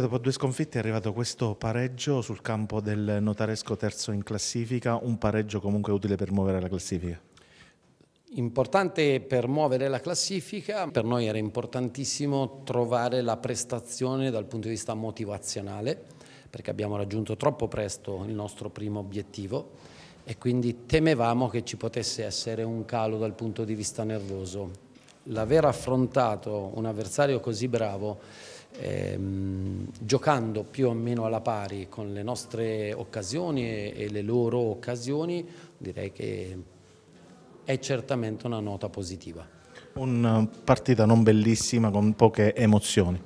dopo due sconfitte è arrivato questo pareggio sul campo del notaresco terzo in classifica, un pareggio comunque utile per muovere la classifica. Importante per muovere la classifica, per noi era importantissimo trovare la prestazione dal punto di vista motivazionale, perché abbiamo raggiunto troppo presto il nostro primo obiettivo e quindi temevamo che ci potesse essere un calo dal punto di vista nervoso. L'aver affrontato un avversario così bravo ehm, giocando più o meno alla pari con le nostre occasioni e, e le loro occasioni, direi che è certamente una nota positiva. Una eh, partita non bellissima con poche emozioni.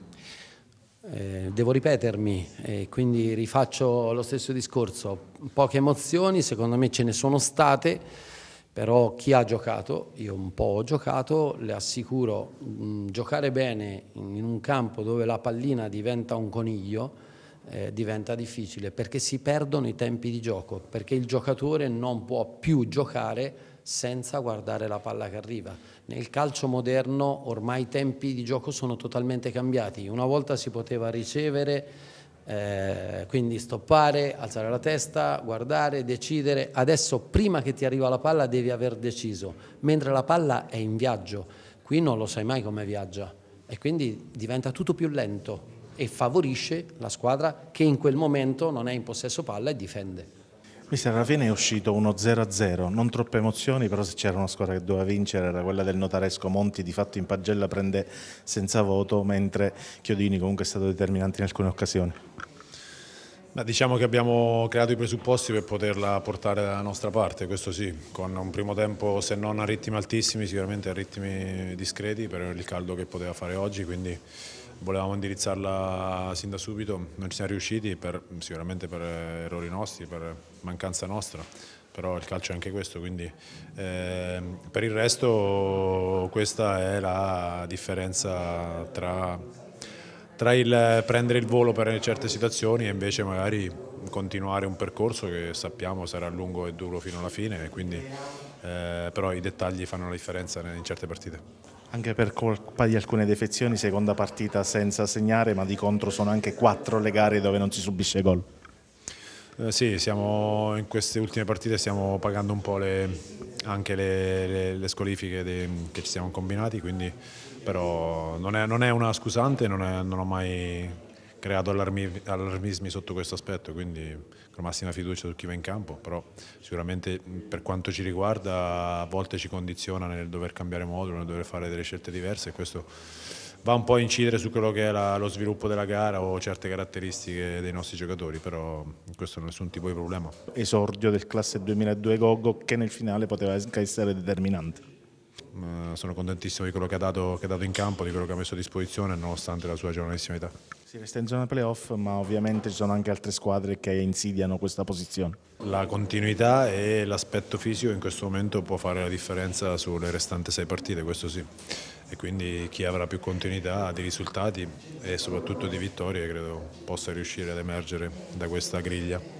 Eh, devo ripetermi, eh, quindi rifaccio lo stesso discorso. Poche emozioni, secondo me ce ne sono state però chi ha giocato, io un po' ho giocato, le assicuro, mh, mm, giocare bene in un campo dove la pallina diventa un coniglio eh, diventa difficile perché si perdono i tempi di gioco, perché il giocatore non può più giocare senza guardare la palla che arriva. Nel calcio moderno ormai i tempi di gioco sono totalmente cambiati, una volta si poteva ricevere eh, quindi stoppare, alzare la testa, guardare, decidere. Adesso prima che ti arriva la palla devi aver deciso, mentre la palla è in viaggio. Qui non lo sai mai come viaggia e quindi diventa tutto più lento e favorisce la squadra che in quel momento non è in possesso palla e difende. Mister, alla fine è uscito uno 0-0, non troppe emozioni, però se c'era una squadra che doveva vincere era quella del notaresco Monti, di fatto in pagella prende senza voto, mentre Chiodini comunque è stato determinante in alcune occasioni. Ma diciamo che abbiamo creato i presupposti per poterla portare dalla nostra parte, questo sì, con un primo tempo se non a ritmi altissimi, sicuramente a ritmi discreti per il caldo che poteva fare oggi, quindi volevamo indirizzarla sin da subito, non ci siamo riusciti per, sicuramente per eh, errori nostri, per mancanza nostra, però il calcio è anche questo, quindi eh, per il resto questa è la differenza tra, tra il prendere il volo per certe situazioni e invece magari continuare un percorso che sappiamo sarà lungo e duro fino alla fine, quindi, eh, però i dettagli fanno la differenza in certe partite. Anche per colpa di alcune defezioni, seconda partita senza segnare, ma di contro sono anche quattro le gare dove non si subisce gol. Eh, sì, siamo, in queste ultime partite stiamo pagando un po' le, anche le, le, le squalifiche che ci siamo combinati, quindi, però non è, non è una scusante, non, è, non ho mai creato allarmi, allarmismi sotto questo aspetto, quindi con massima fiducia su chi va in campo, però sicuramente per quanto ci riguarda a volte ci condiziona nel dover cambiare modulo, nel dover fare delle scelte diverse e questo va un po' a incidere su quello che è la, lo sviluppo della gara o certe caratteristiche dei nostri giocatori, però questo non è nessun tipo di problema. Esordio del classe 2002 Gogo che nel finale poteva essere determinante sono contentissimo di quello che ha, dato, che ha, dato, in campo, di quello che ha messo a disposizione nonostante la sua giovanissima età. Si resta in zona playoff, ma ovviamente ci sono anche altre squadre che insidiano questa posizione. La continuità e l'aspetto fisico in questo momento può fare la differenza sulle restanti sei partite, questo sì. E quindi chi avrà più continuità di risultati e soprattutto di vittorie credo possa riuscire ad emergere da questa griglia.